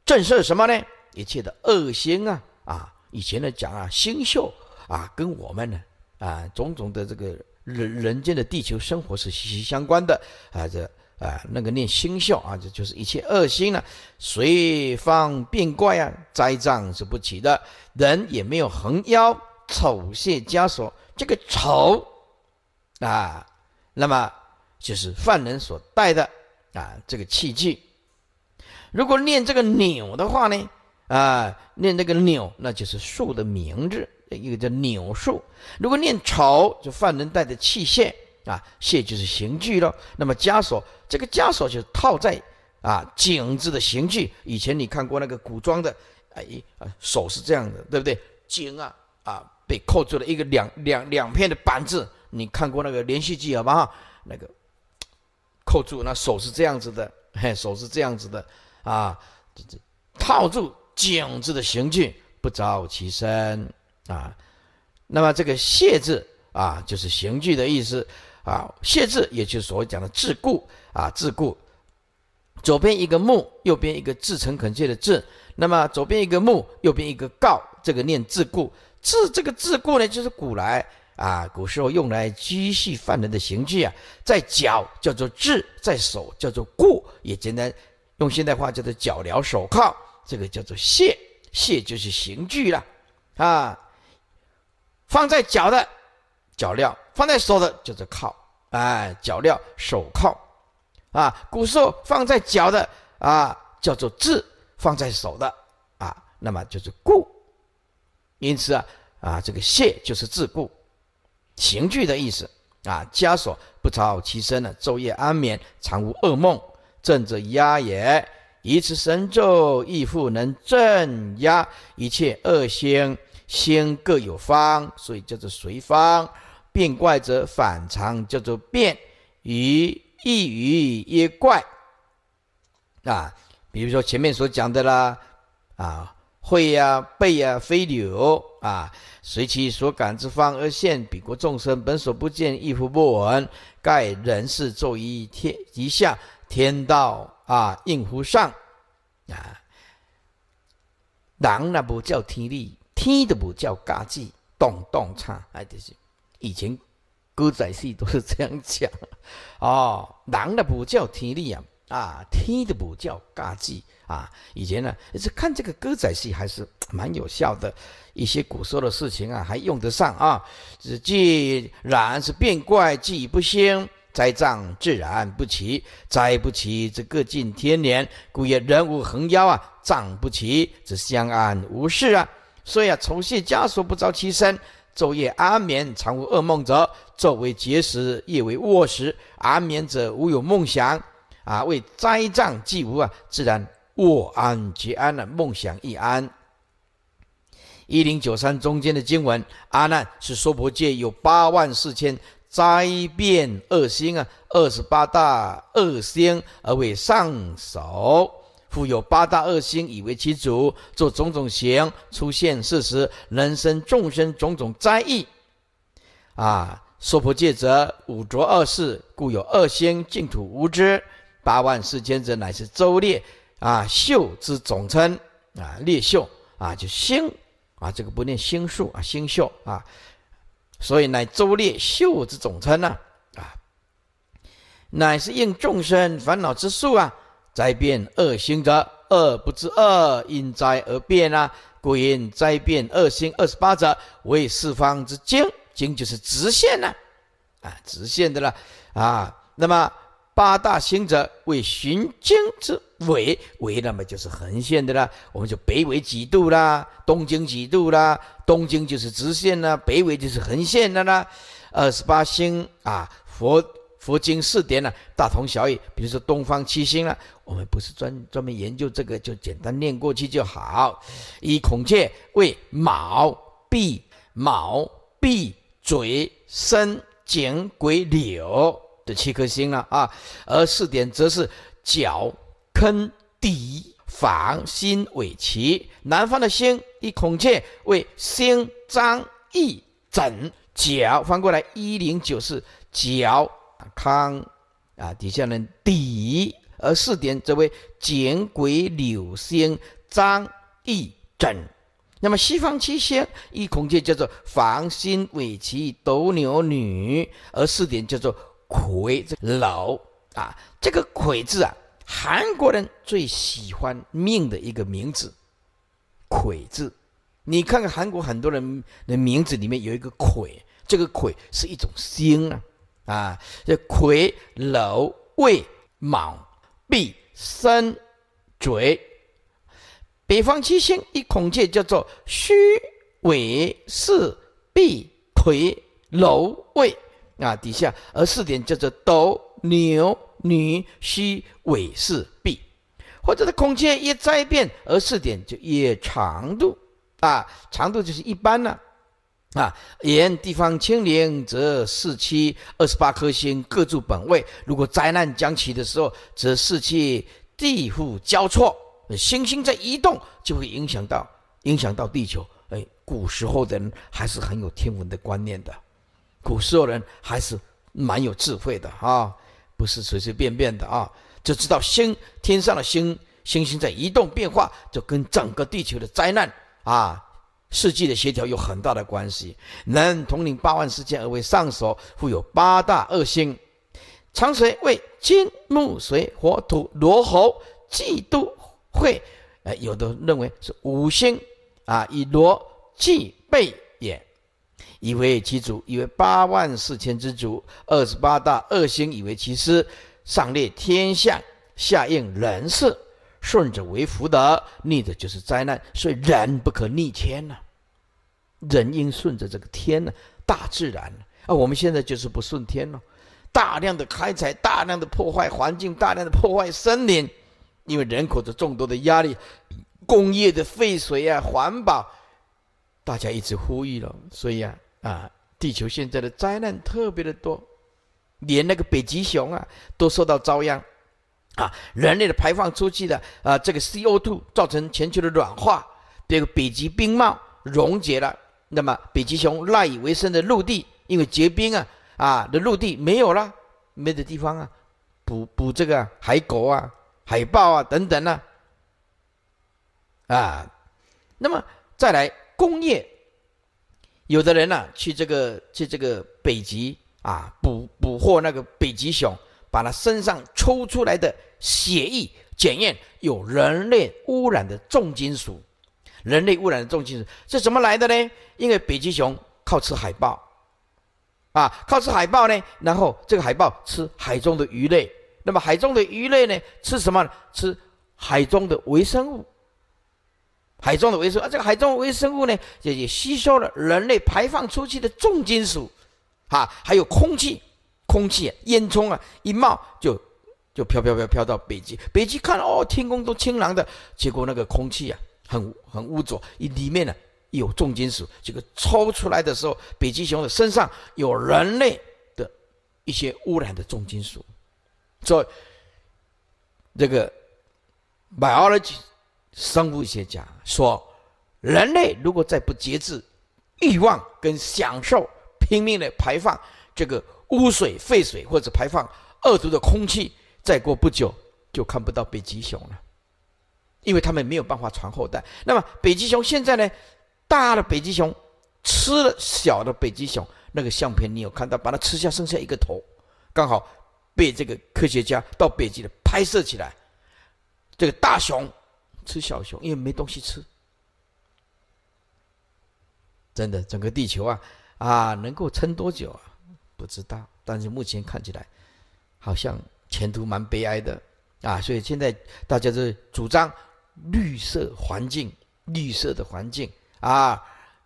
震慑什么呢？一切的恶心啊啊！以前呢讲啊，星宿啊，跟我们呢啊，种种的这个人人间的地球生活是息息相关的啊。这啊，那个念星宿啊，这就是一切恶心呢，随方变怪啊，灾障是不起的。人也没有横腰丑谢枷锁，这个丑啊，那么就是犯人所戴的。啊，这个器具，如果念这个钮的话呢，啊，念那个钮，那就是树的名字，一个叫钮树。如果念丑，就犯人戴的器械啊，械就是刑具了。那么枷锁，这个枷锁就是套在啊颈子的刑具。以前你看过那个古装的，哎，手是这样的，对不对？颈啊，啊，被扣住了一个两两两片的板子。你看过那个连续剧好吧？那个。扣住那手是这样子的，*laughs* 嘿，手是这样子的，啊，这这套住颈子的刑具，不着其身啊。那么这个谢字啊，就是刑具的意思啊。谢字也就是所谓讲的桎梏啊，桎梏。左边一个木，右边一个自诚恳切的自。那么左边一个木，右边一个告，这个念桎梏。桎这个桎梏呢，就是古来。啊，古时候用来拘系犯人的刑具啊，在脚叫做桎，在手叫做固，也简单用现代话叫做脚镣手铐。这个叫做械，械就是刑具了。啊，放在脚的脚镣，放在手的就是铐。哎，脚镣手铐。啊，古时候放在脚的啊叫做桎，放在手的啊那么就是固。因此啊啊，这个械就是桎梏。刑具的意思啊，枷锁不朝其身呢，昼夜安眠，常无噩梦，正则压也。以此神咒亦复能镇压一切恶心，心各有方，所以叫做随方。变怪则反常，叫做变，于异于也怪啊。比如说前面所讲的啦啊。会呀，背呀，飞流啊，随其所感之方而现，彼国众生本所不见，亦复不闻。盖人世作于天以下，天道啊应乎上啊。人那不叫天理，天都不叫家己，咚荡差，还就是以前歌仔戏都是这样讲。哦，人那不叫天理啊。啊，听的不叫嘎技啊！以前呢，是看这个歌仔戏还是 *tsk* 蛮有效的，一些古时候的事情啊，还用得上啊。只既然是变怪，既不兴，灾障自然不齐，灾不齐则各尽天年，故也人无横夭啊。障不齐则相安无事啊。所以啊，酬谢枷锁不着其身，昼夜安眠常无噩梦者，昼为觉食，夜为卧食，安眠者无有梦想。啊，为灾障既无啊，自然卧安觉安啊，梦想亦安。一零九三中间的经文：阿难是说，婆界有八万四千灾变恶星啊，二十八大恶星而为上首，复有八大恶星以为其主，做种种行，出现事实，人生众生种种灾异啊。说婆界则五浊二世，故有恶星，净土无知。八万四千者，乃是周列啊，秀之总称啊，列秀啊，就星啊，这个不念星数啊，星宿啊，所以乃周列秀之总称呐啊，乃是应众生烦恼之数啊，灾变恶星者，恶不知恶，因灾而变啊，故因灾变恶星二十八者，为四方之经，经就是直线呢啊，直线的了啊，那么。八大星者为寻经之尾，纬那么就是横线的啦。我们就北纬几度啦，东经几度啦。东经就是直线啦，北纬就是横线的啦。二十八星啊，佛佛经四点呢，大同小异。比如说东方七星啊，我们不是专专门研究这个，就简单念过去就好。以孔雀为卯、闭卯、闭嘴、申、井、鬼、柳。的七颗星了啊，而四点则是角、坑、底、房、心、尾、旗。南方的星一孔雀为星张、义枕角翻过来一零九是角康啊，底下呢底，而四点则为简鬼柳星张、义枕。那么西方七星一孔雀叫做房心尾旗斗牛女，而四点叫做。魁这楼啊，这个魁字啊，韩国人最喜欢命的一个名字，魁字。你看看韩国很多人的名字里面有一个魁，这个魁是一种星啊啊。这魁楼位卯毕申嘴，北方七星一孔雀叫做虚尾四壁魁楼位。啊，底下而四点叫做斗牛女虚尾四臂，或者是空间也在变，而四点就越长度啊，长度就是一般了、啊。沿地方清零，则四七二十八颗星各住本位。如果灾难将起的时候，则四七地户交错，星星在移动就会影响到影响到地球。哎，古时候的人还是很有天文的观念的。古时候人还是蛮有智慧的啊，不是随随便便的啊，就知道星天上的星星星在移动变化，就跟整个地球的灾难啊、世纪的协调有很大的关系。能统领八万世界而为上首，富有八大恶星，长水为金木水火土罗侯嫉妒会，哎，有的认为是五星啊，以罗嫉妒备也。以为其主，以为八万四千之主；二十八大恶星以为其师。上列天象，下应人事，顺者为福德，逆者就是灾难。所以人不可逆天呐，人应顺着这个天呐，大自然。啊，我们现在就是不顺天了，大量的开采，大量的破坏环境，大量的破坏森林，因为人口的众多的压力，工业的废水啊，环保。大家一直呼吁了，所以啊啊，地球现在的灾难特别的多，连那个北极熊啊都受到遭殃，啊，人类的排放出去的啊这个 C O two 造成全球的软化，这个北极冰帽溶解了，那么北极熊赖以为生的陆地因为结冰啊啊的陆地没有了，没的地方啊，捕捕这个海狗啊、海豹啊等等呢，啊，那么再来。工业，有的人呢去这个去这个北极啊，捕捕获那个北极熊，把它身上抽出来的血液检验有人类污染的重金属，人类污染的重金属是怎么来的呢？因为北极熊靠吃海豹，啊，靠吃海豹呢，然后这个海豹吃海中的鱼类，那么海中的鱼类呢吃什么？吃海中的微生物。海中的微生物啊，这个海中微生物呢，也也吸收了人类排放出去的重金属，哈，还有空气，空气烟囱啊一冒就就飘飘飘飘到北极，北极看哦，天空都清朗的，结果那个空气啊很很污浊，里面呢有重金属，这个抽出来的时候，北极熊的身上有人类的一些污染的重金属，所以这个买 o g 吉。生物学家说，人类如果再不节制欲望跟享受，拼命的排放这个污水废水或者排放恶毒的空气，再过不久就看不到北极熊了，因为他们没有办法传后代。那么北极熊现在呢，大的北极熊吃了小的北极熊，那个相片你有看到，把它吃下剩下一个头，刚好被这个科学家到北极的拍摄起来，这个大熊。吃小熊，因为没东西吃。真的，整个地球啊，啊，能够撑多久啊？不知道。但是目前看起来，好像前途蛮悲哀的啊。所以现在大家就主张绿色环境，绿色的环境啊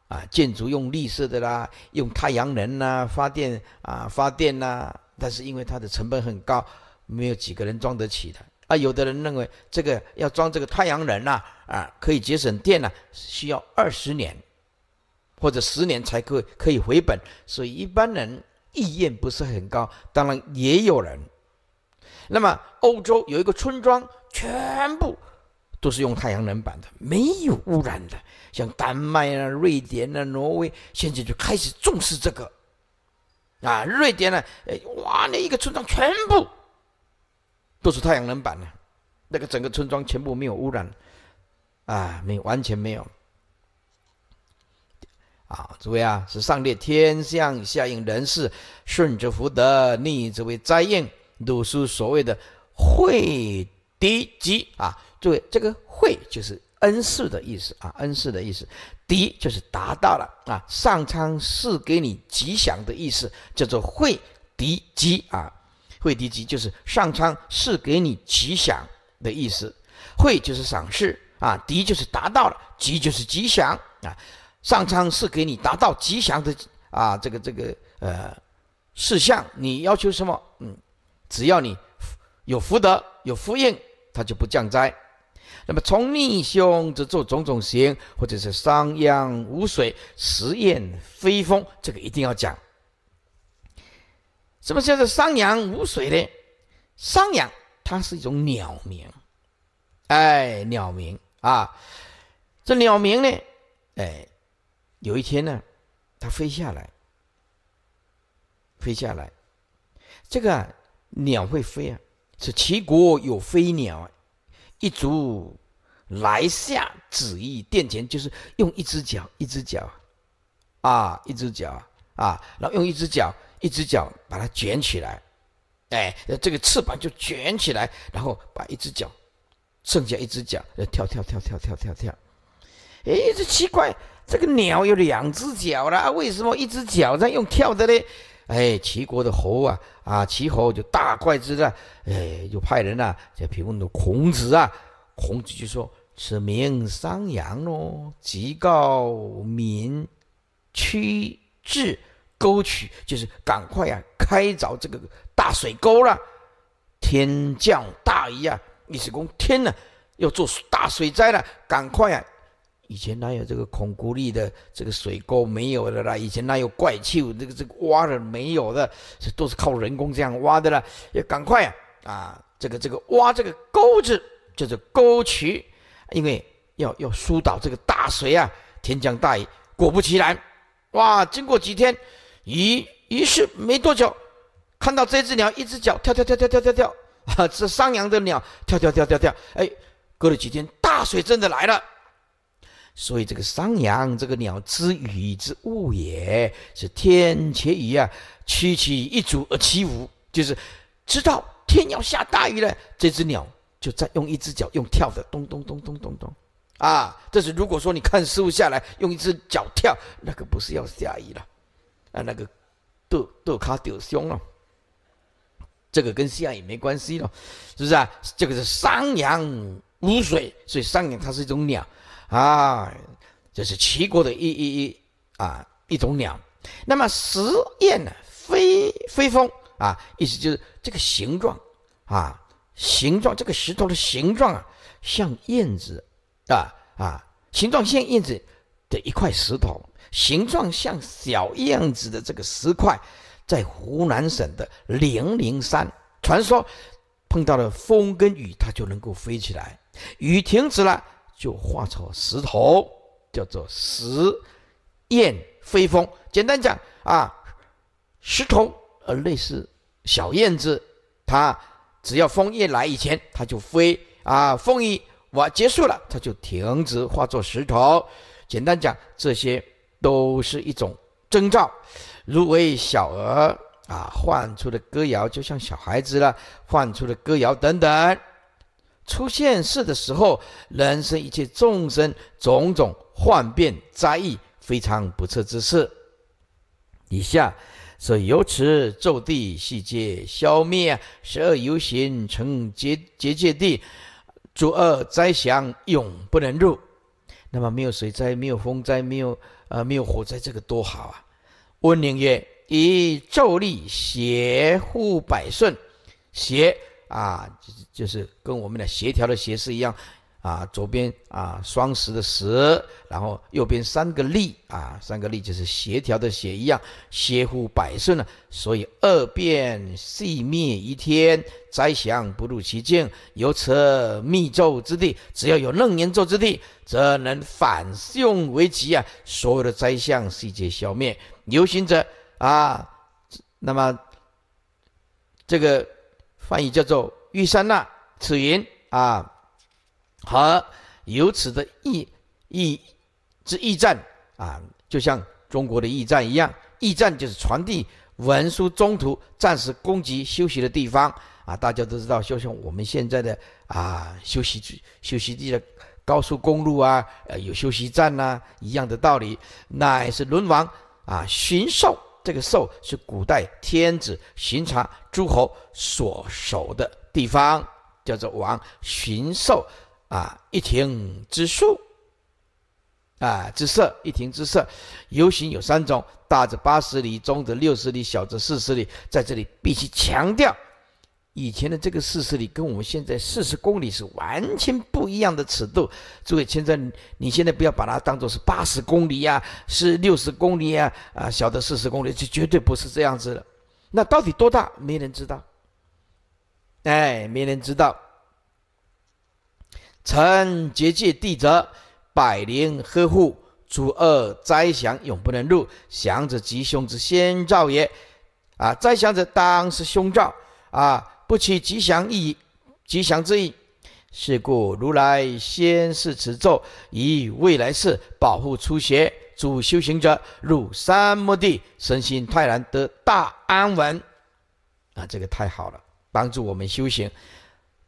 啊，建筑用绿色的啦，用太阳能啦，发电啊发电啦，但是因为它的成本很高，没有几个人装得起的。啊，有的人认为这个要装这个太阳能呐，啊，可以节省电呐，需要二十年或者十年才可可以回本，所以一般人意愿不是很高。当然也有人。那么欧洲有一个村庄，全部都是用太阳能板的，没有污染的。像丹麦啊、瑞典啊、挪威，现在就开始重视这个。啊，瑞典呢，哎哇，那一个村庄全部。都是太阳能板呢，那个整个村庄全部没有污染，啊，没完全没有。啊，诸位啊，是上列天象下应人事，顺之福德，逆则为灾应。鲁书所谓的“会敌吉”啊，诸位，这个“会”就是恩赐的意思啊，恩赐的意思，“敌”就是达到了啊，上苍是给你吉祥的意思，叫做“会敌吉”啊。惠迪吉就是上苍是给你吉祥的意思，惠就是赏赐啊，迪就是达到了，吉就是吉祥啊，上苍是给你达到吉祥的啊，这个这个呃事项，你要求什么？嗯，只要你有福德有福应，他就不降灾。那么从逆凶之做种种行，或者是商鞅无水实验飞风，这个一定要讲。怎么叫做山羊无水呢？山羊它是一种鸟鸣，哎，鸟鸣啊！这鸟鸣呢，哎，有一天呢，它飞下来，飞下来。这个鸟会飞啊，是齐国有飞鸟，一足来下子翼，殿前就是用一只脚，一只脚，啊，一只脚啊，然后用一只脚。一只脚把它卷起来，哎，这个翅膀就卷起来，然后把一只脚，剩下一只脚，跳跳跳跳跳跳跳，哎，这奇怪，这个鸟有两只脚啦，为什么一只脚在用跳的呢？哎，齐国的侯啊，啊，齐侯就大怪之了，哎，就派人呐，就评论说孔子啊，孔子就说此名商羊哦，极高明，屈志。沟渠就是赶快啊开凿这个大水沟了。天降大雨呀，历史工，天呐，要做大水灾了，赶快啊！以前哪有这个孔隙力的这个水沟没有的啦？以前哪有怪丘这个这个挖的没有的？这都是靠人工这样挖的啦，要赶快啊！啊，这个这个挖这个沟子就是沟渠，因为要要疏导这个大水啊。天降大雨，果不其然，哇！经过几天。于于是没多久，看到这只鸟一只脚跳跳跳跳跳跳跳啊，*laughs* 这商羊的鸟跳跳跳跳跳。哎，过了几天，大水真的来了。所以这个商羊，这个鸟之羽之物也是天且雨啊。屈起一足而起舞，就是知道天要下大雨了。这只鸟就在用一只脚用跳的咚咚咚咚咚咚，啊，这是如果说你看事物下来用一只脚跳，那可不是要下雨了。啊，那个，豆豆卡掉胸了，这个跟亚也没关系了，是不是啊？这个是山羊无水，所以山羊它是一种鸟啊，就是齐国的一一一啊一种鸟。那么石燕飞飞风啊，意思就是这个形状啊，形状这个石头的形状啊，像燕子啊啊，形状像燕子的一块石头。形状像小燕子的这个石块，在湖南省的零陵山，传说碰到了风跟雨，它就能够飞起来；雨停止了，就化成石头，叫做石燕飞风。简单讲啊，石头呃类似小燕子，它只要风一来以前，它就飞啊；风一我结束了，它就停止化作石头。简单讲这些。都是一种征兆，如为小儿啊，唤出的歌谣，就像小孩子了唤出的歌谣等等，出现事的时候，人生一切众生种种幻变灾异，非常不测之事。以下，所以由此咒地细节消灭，十二游行成结结界地，诸恶灾祥永不能入。那么没有水灾，没有风灾，没有呃，没有火灾，这个多好啊！温宁曰：“以昼力协护百顺，协啊，就是跟我们的协调的协是一样。”啊，左边啊，双十的十，然后右边三个力啊，三个力就是协调的协一样，邪乎百顺呢。所以二变细灭于天，灾祥不入其境。由此密咒之地，只要有楞严咒之地，则能反用为吉啊！所有的灾相细节消灭。流行者啊，那么这个翻译叫做玉山纳此云啊。和由此的驿驿之驿站啊，就像中国的驿站一样，驿站就是传递文书中途暂时供给休息的地方啊。大家都知道，就像我们现在的啊休息休息地的高速公路啊，呃有休息站呐，一样的道理。乃是轮王啊巡狩，这个狩是古代天子巡查诸侯所守的地方，叫做王巡狩。啊，一亭之树，啊，之色一亭之色，游行有三种，大者八十里，中者六十里，小者四十里。在这里必须强调，以前的这个四十里跟我们现在四十公里是完全不一样的尺度。诸位，现在你现在不要把它当做是八十公里呀，是六十公里呀，啊，小的四十公里，这绝对不是这样子了。那到底多大？没人知道。哎，没人知道。臣结界地者，百灵呵护，诸恶灾祥永不能入。祥者吉凶之先兆也，啊，灾祥者当是凶兆，啊，不起吉祥意，吉祥之意。是故如来先是持咒，以未来世保护初学主修行者入三摩地，身心泰然得大安稳。啊，这个太好了，帮助我们修行。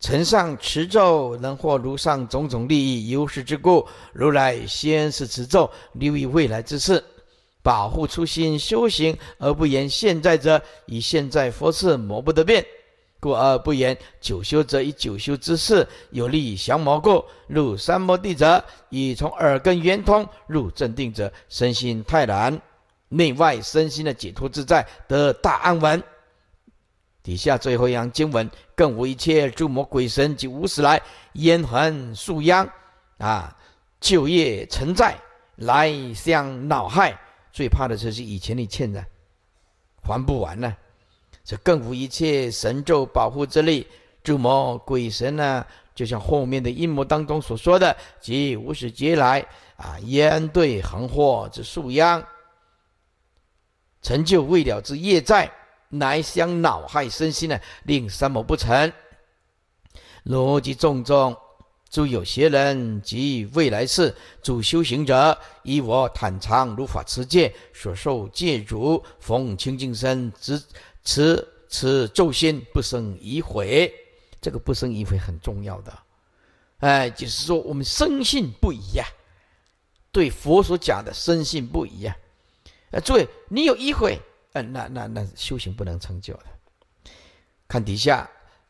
臣上持咒能获如上种种利益，优势之故，如来先是持咒，立于未来之事，保护初心修行而不言现在者，以现在佛事魔不得变，故而不言九修者，以九修之事有利于降魔故。入三摩地者，以从耳根圆通入正定者，身心泰然，内外身心的解脱自在，得大安稳。底下最后一行经文，更无一切诸魔鬼神及无始来烟痕树殃啊旧业尘债来相恼害，最怕的就是以前你欠的还不完呢，这更无一切神咒保护之力，诸魔鬼神呢，就像后面的阴谋当中所说的，及无始劫来啊烟对横祸之树殃，成就未了之业债。乃相恼害身心呢，令三谋不成，逻辑重重。诸有邪人及未来世诸修行者，以我坦常如法持戒，所受戒主，逢清净身，只持持咒心不生疑悔。这个不生疑悔很重要。的，哎，就是说我们深信不疑呀，对佛所讲的深信不疑呀。呃，诸位，你有疑悔，嗯，那那那修行不能成就的，看底下，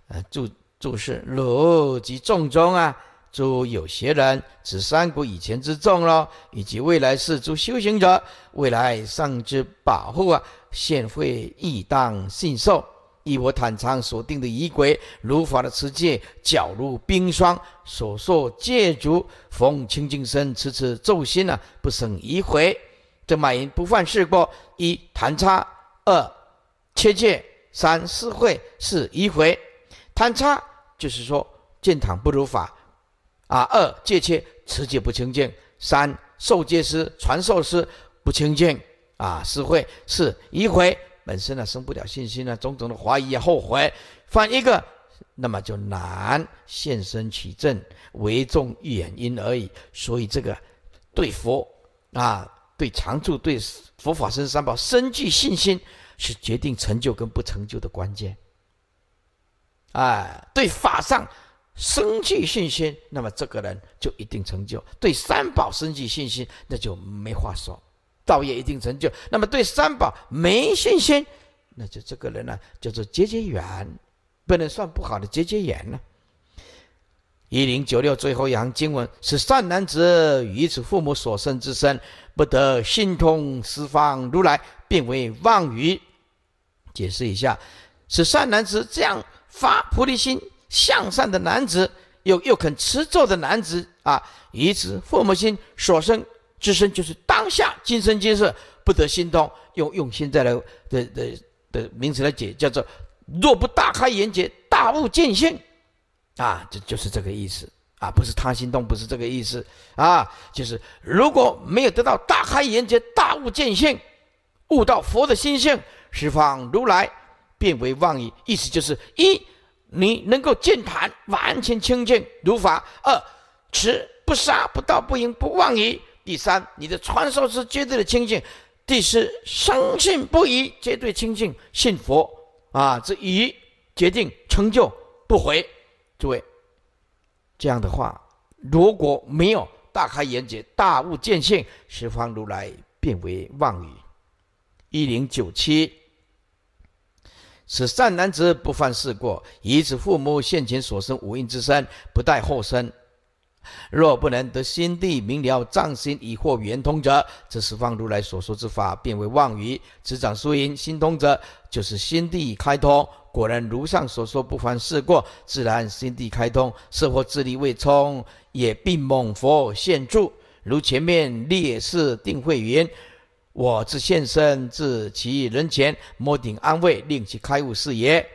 呃注注释，如及众中啊，诸有些人，此三国以前之众咯，以及未来世诸修行者，未来上之保护啊，现会亦当信受，依我坦常所定的仪轨，如法的持戒，脚如冰霜，所受戒足，逢清净身，此此咒心啊，不生疑悔。这马云不犯四过：一贪差，二切戒，三私会，四迂回。贪差就是说见贪不如法啊；二戒切持戒不清净；三受戒师传授师不清净啊；私会，四迂回，本身呢生不了信心呢，种种的怀疑啊，后悔，犯一个那么就难现身取证，为重原因而已。所以这个对佛啊。对长处，对佛法生三宝生具信心，是决定成就跟不成就的关键。哎，对法上生具信心，那么这个人就一定成就；对三宝生具信心，那就没话说，道也一定成就。那么对三宝没信心，那就这个人呢，叫做结结缘，不能算不好的结结缘呢。一零九六最后一行经文是善男子于此父母所生之身，不得心通十方如来，并为妄语。解释一下，是善男子这样发菩提心向善的男子，又又肯持咒的男子啊，以此父母心所生之身，就是当下今生今世不得心通。用用心再来的的的名词来解，叫做若不大开眼界，大悟见性。啊，就就是这个意思啊，不是他心动，不是这个意思啊，就是如果没有得到大开眼界、大悟见性，悟到佛的心性，十方如来变为妄语，意思就是一，你能够净坛完全清净如法；二，持不杀、不盗、不淫、不妄语；第三，你的传授是绝对的清净；第四，相信不疑，绝对清净信佛啊，这一决定成就不悔。诸位，这样的话，如果没有大开眼界、大悟见性，十方如来变为妄语。一零九七，此善男子不犯四过，以此父母现前所生五蕴之身，不待后生。若不能得心地明了，藏心以获圆通者，这十方如来所说之法，变为妄语。执掌输赢，心通者，就是心地开通。果然如上所说，不妨事过，自然心地开通。色或智力未充，也必猛佛现住。如前面列示定慧云：“我自现身至其人前，摸顶安慰，令其开悟是也。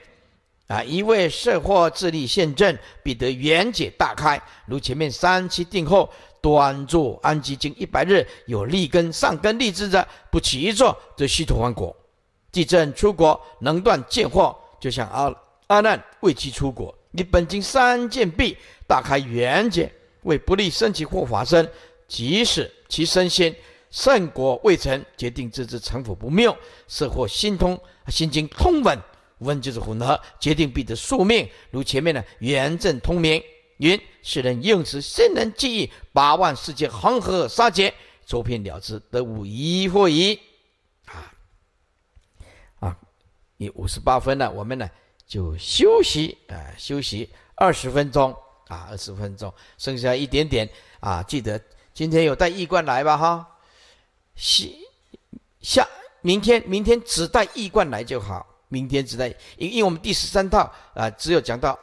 啊，一味色或智力现正，必得缘解大开。如前面三期定后，端坐安吉经一百日，有立根上根立志者，不起一坐，则须涂还果。地震出国，能断见惑。就像阿阿难为其出国，你本经三件币，大开原解，为不利生起或法身，即使其身先胜果未成，决定知之成否不妙，是或心通心经通稳，稳就是混合，决定必的宿命，如前面的圆正通明，云世人用此心能记忆八万世界，恒河沙劫，周遍了之，得无一或一。你五十八分了，我们呢就休息啊，休息二十分钟啊，二十分钟，剩下一点点啊。记得今天有带易冠来吧，哈，下明天明天只带易冠来就好。明天只带，因因为我们第十三套啊，只有讲到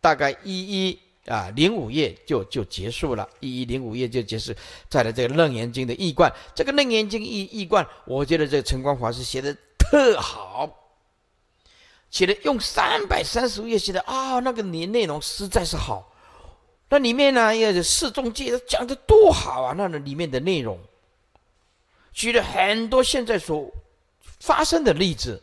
大概一一啊零五页就就结束了，一一零五页就结束。再来这个楞严经的易冠，这个楞严经易易冠，我觉得这个陈光华是写的特好。写的用三百三十页写的啊，那个内内容实在是好。那里面呢，要四中戒讲的多好啊，那里面的内容。举了很多现在所发生的例子，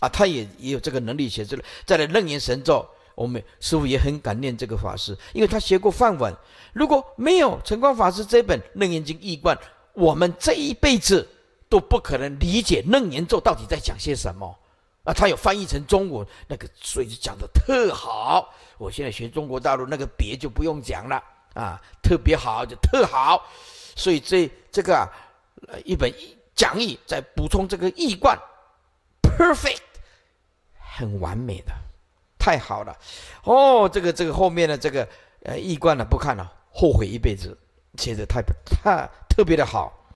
啊，他也也有这个能力写出来。再来楞严神咒，我们师傅也很感念这个法师，因为他学过梵文。如果没有晨光法师这本《楞严经译贯》，我们这一辈子都不可能理解楞严咒到底在讲些什么。啊，他有翻译成中文，那个所以就讲的特好。我现在学中国大陆那个别就不用讲了啊，特别好，就特好。所以这这个啊、一本讲义再补充这个译贯，perfect，很完美的，太好了。哦，这个这个后面的这个呃译贯呢不看了，后悔一辈子，写的太太特别的好。